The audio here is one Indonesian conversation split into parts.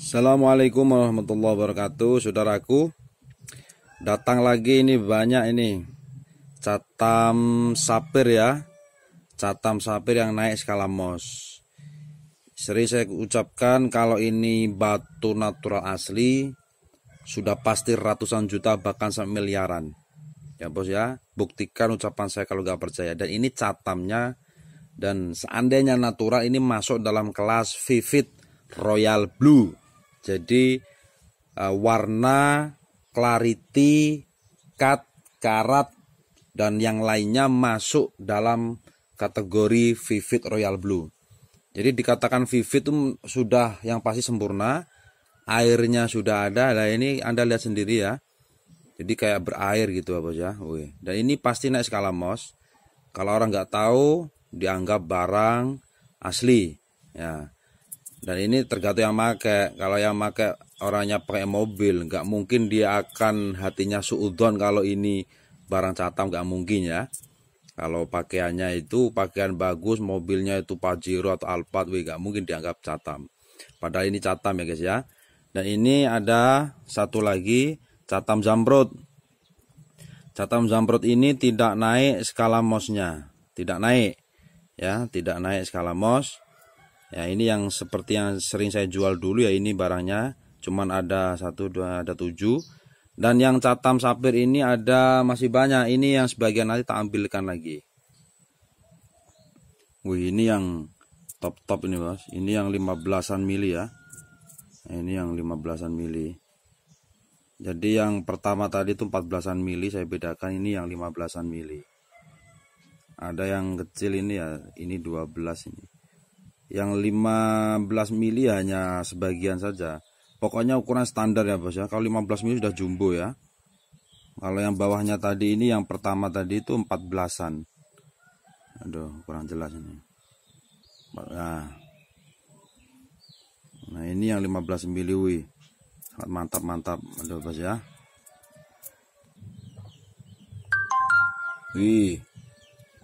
Assalamualaikum warahmatullahi wabarakatuh Saudaraku Datang lagi ini banyak ini Catam sapir ya Catam sapir yang naik skala mos Seri saya ucapkan kalau ini batu natural asli Sudah pasti ratusan juta bahkan sampai miliaran Ya bos ya Buktikan ucapan saya kalau gak percaya Dan ini catamnya dan seandainya natural ini masuk dalam kelas Vivid Royal Blue jadi uh, warna, clarity, cut, karat dan yang lainnya masuk dalam kategori vivid royal blue. Jadi dikatakan vivid itu sudah yang pasti sempurna, airnya sudah ada. Nah ini Anda lihat sendiri ya. Jadi kayak berair gitu apa ya. Wih. Dan ini pasti naik skala MOS. Kalau orang nggak tahu dianggap barang asli. Ya dan ini tergantung yang make kalau yang make orangnya pakai mobil nggak mungkin dia akan hatinya suudon kalau ini barang catam nggak mungkin ya kalau pakaiannya itu pakaian bagus mobilnya itu Pajero atau Alphard wih nggak mungkin dianggap catam padahal ini catam ya guys ya dan ini ada satu lagi catam zamrud catam zamrud ini tidak naik skala mosnya tidak naik ya tidak naik skala mos ya ini yang seperti yang sering saya jual dulu ya ini barangnya cuman ada satu dua ada tujuh dan yang catam sapir ini ada masih banyak ini yang sebagian nanti tak ambilkan lagi wih ini yang top top ini bos ini yang lima belasan mili ya ini yang lima belasan mili jadi yang pertama tadi itu empat belasan mili saya bedakan ini yang lima belasan mili. Ada yang kecil ini ya, ini dua belas ini yang 15 mili hanya sebagian saja pokoknya ukuran standar ya bos ya kalau 15 mili sudah jumbo ya kalau yang bawahnya tadi ini yang pertama tadi itu 14an aduh kurang jelas ini nah, nah ini yang 15 mili wih mantap mantap aduh bos ya wih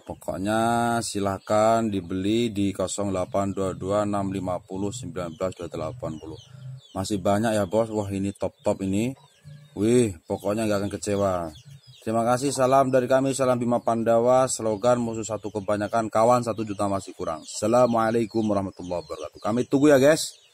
Pokoknya silahkan dibeli di 08226501980. Masih banyak ya bos, wah ini top-top ini. Wih, pokoknya nggak akan kecewa. Terima kasih, salam dari kami, salam Bima Pandawa, slogan musuh satu kebanyakan, kawan satu juta masih kurang. Assalamualaikum warahmatullahi wabarakatuh. Kami tunggu ya guys.